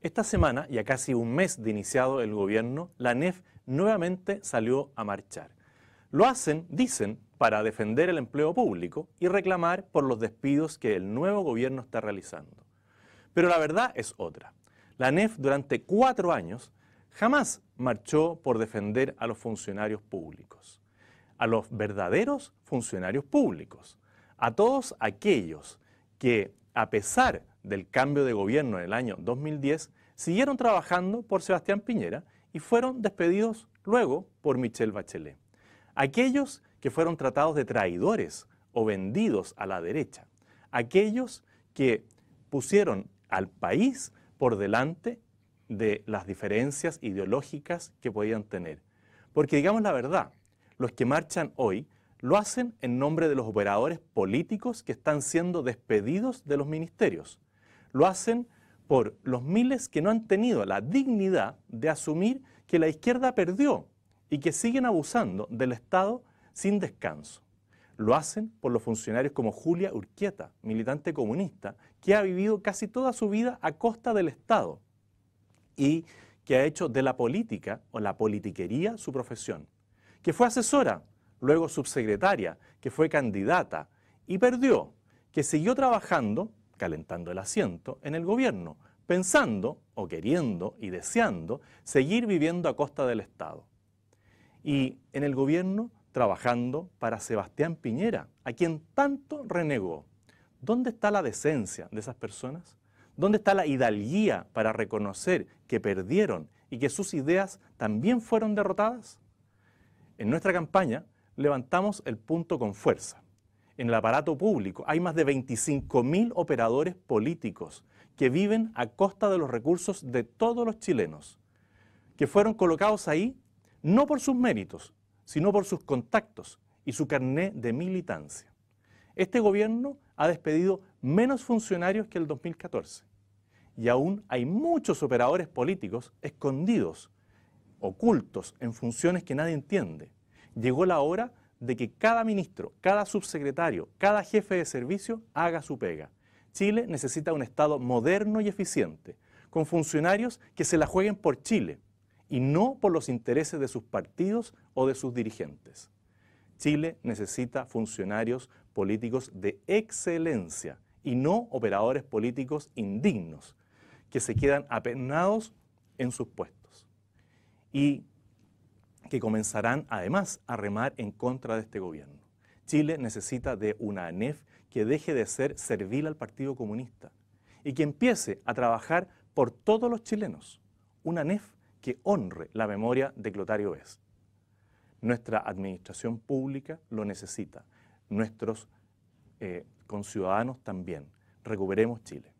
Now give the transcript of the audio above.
Esta semana, y a casi un mes de iniciado el gobierno, la NEF nuevamente salió a marchar. Lo hacen, dicen, para defender el empleo público y reclamar por los despidos que el nuevo gobierno está realizando. Pero la verdad es otra. La NEF durante cuatro años jamás marchó por defender a los funcionarios públicos, a los verdaderos funcionarios públicos, a todos aquellos que, a pesar del cambio de gobierno en el año 2010, siguieron trabajando por Sebastián Piñera y fueron despedidos luego por Michel Bachelet. Aquellos que fueron tratados de traidores o vendidos a la derecha. Aquellos que pusieron al país por delante de las diferencias ideológicas que podían tener. Porque digamos la verdad, los que marchan hoy lo hacen en nombre de los operadores políticos que están siendo despedidos de los ministerios. Lo hacen por los miles que no han tenido la dignidad de asumir que la izquierda perdió y que siguen abusando del Estado sin descanso. Lo hacen por los funcionarios como Julia Urquieta, militante comunista, que ha vivido casi toda su vida a costa del Estado y que ha hecho de la política o la politiquería su profesión, que fue asesora luego subsecretaria, que fue candidata y perdió, que siguió trabajando, calentando el asiento, en el gobierno, pensando o queriendo y deseando seguir viviendo a costa del Estado. Y en el gobierno trabajando para Sebastián Piñera, a quien tanto renegó. ¿Dónde está la decencia de esas personas? ¿Dónde está la hidalguía para reconocer que perdieron y que sus ideas también fueron derrotadas? En nuestra campaña levantamos el punto con fuerza. En el aparato público hay más de 25.000 operadores políticos que viven a costa de los recursos de todos los chilenos, que fueron colocados ahí no por sus méritos, sino por sus contactos y su carné de militancia. Este gobierno ha despedido menos funcionarios que el 2014 y aún hay muchos operadores políticos escondidos, ocultos en funciones que nadie entiende llegó la hora de que cada ministro, cada subsecretario, cada jefe de servicio haga su pega. Chile necesita un Estado moderno y eficiente, con funcionarios que se la jueguen por Chile y no por los intereses de sus partidos o de sus dirigentes. Chile necesita funcionarios políticos de excelencia y no operadores políticos indignos que se quedan apenados en sus puestos. Y que comenzarán además a remar en contra de este gobierno. Chile necesita de una ANEF que deje de ser servil al Partido Comunista y que empiece a trabajar por todos los chilenos. Una ANEF que honre la memoria de Clotario Vez. Nuestra administración pública lo necesita, nuestros eh, conciudadanos también. Recuperemos Chile.